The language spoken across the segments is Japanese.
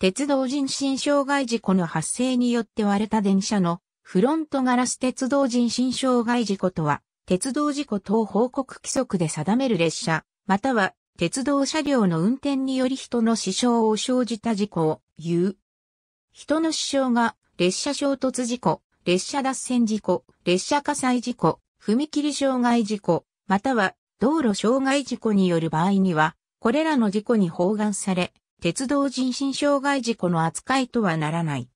鉄道人身障害事故の発生によって割れた電車のフロントガラス鉄道人身障害事故とは、鉄道事故等報告規則で定める列車、または鉄道車両の運転により人の死傷を生じた事故を言う。人の死傷が列車衝突事故、列車脱線事故、列車火災事故、踏切障害事故、または道路障害事故による場合には、これらの事故に包含され、鉄道人身障害事故の扱いとはならない。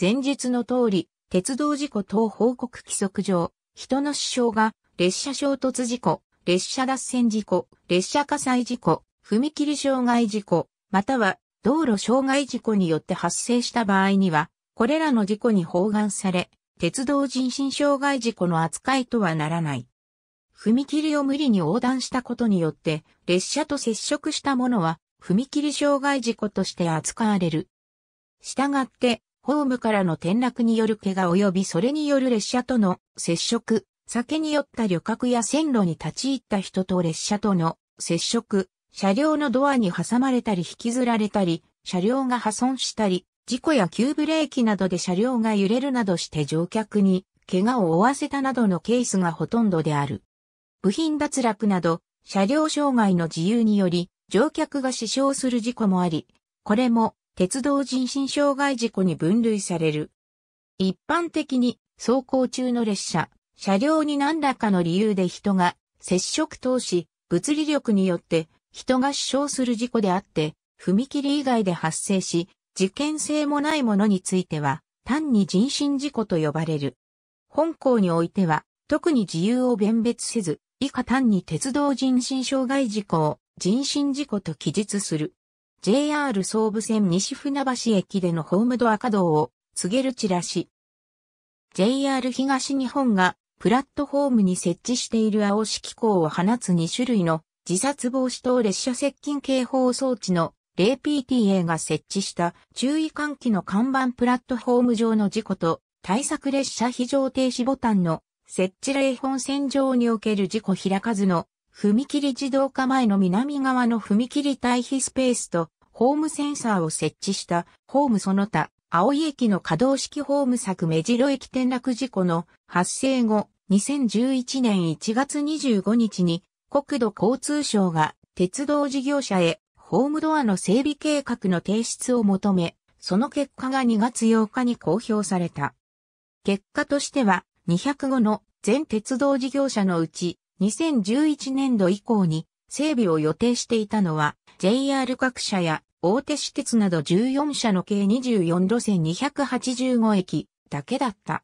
前述の通り、鉄道事故等報告規則上、人の死傷が列車衝突事故、列車脱線事故、列車火災事故、踏切障害事故、または道路障害事故によって発生した場合には、これらの事故に包含され、鉄道人身障害事故の扱いとはならない。踏切を無理に横断したことによって、列車と接触したものは、踏切障害事故として扱われる。したがって、ホームからの転落による怪我及びそれによる列車との接触、酒に酔った旅客や線路に立ち入った人と列車との接触、車両のドアに挟まれたり引きずられたり、車両が破損したり、事故や急ブレーキなどで車両が揺れるなどして乗客に怪我を負わせたなどのケースがほとんどである。部品脱落など、車両障害の自由により、乗客が死傷する事故もあり、これも鉄道人身障害事故に分類される。一般的に走行中の列車、車両に何らかの理由で人が接触投し、物理力によって人が死傷する事故であって、踏切以外で発生し、事件性もないものについては、単に人身事故と呼ばれる。本校においては、特に自由を弁別せず、以下単に鉄道人身障害事故を人身事故と記述する。JR 総武線西船橋駅でのホームドア稼働を告げるチラシ。JR 東日本がプラットフォームに設置している青色光を放つ2種類の自殺防止等列車接近警報装置の 0PTA が設置した注意喚起の看板プラットフォーム上の事故と対策列車非常停止ボタンの設置例本線上における事故開かずの踏切自動化前の南側の踏切対比スペースと、ホームセンサーを設置した、ホームその他、青井駅の可動式ホーム作目白駅転落事故の発生後、2011年1月25日に国土交通省が鉄道事業者へホームドアの整備計画の提出を求め、その結果が2月8日に公表された。結果としては205の全鉄道事業者のうち2011年度以降に整備を予定していたのは JR 各社や大手私鉄など14社の計24路線285駅だけだった。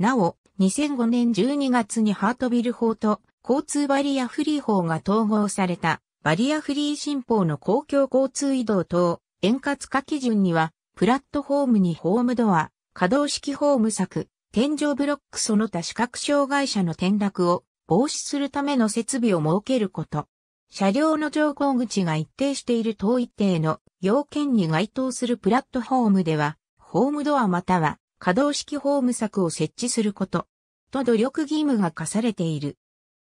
なお、2005年12月にハートビル法と交通バリアフリー法が統合されたバリアフリー新法の公共交通移動等円滑化基準にはプラットフォームにホームドア、可動式ホーム柵、天井ブロックその他視覚障害者の転落を防止するための設備を設けること。車両の乗降口が一定している等一定の要件に該当するプラットフォームでは、ホームドアまたは可動式ホーム柵を設置すること、と努力義務が課されている。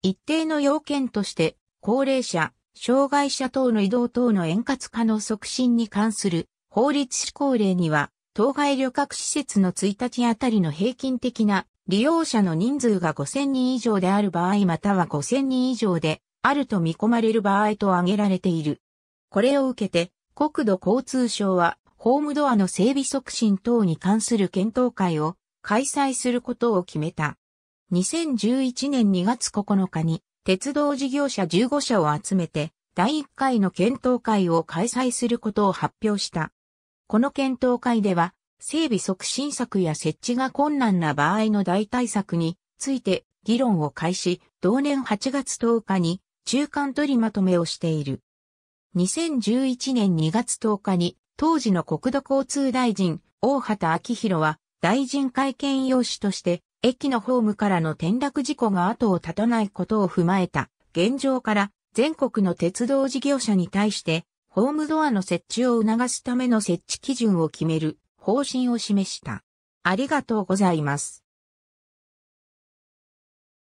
一定の要件として、高齢者、障害者等の移動等の円滑化の促進に関する法律施行令には、当該旅客施設の1日あたりの平均的な利用者の人数が5000人以上である場合または5000人以上であると見込まれる場合と挙げられている。これを受けて、国土交通省は、ホームドアの整備促進等に関する検討会を開催することを決めた。2011年2月9日に、鉄道事業者15社を集めて、第1回の検討会を開催することを発表した。この検討会では、整備促進策や設置が困難な場合の代替策について議論を開始、同年8月10日に中間取りまとめをしている。2011年2月10日に当時の国土交通大臣大畑昭弘は大臣会見用紙として駅のホームからの転落事故が後を絶たないことを踏まえた現状から全国の鉄道事業者に対してホームドアの設置を促すための設置基準を決める方針を示した。ありがとうございます。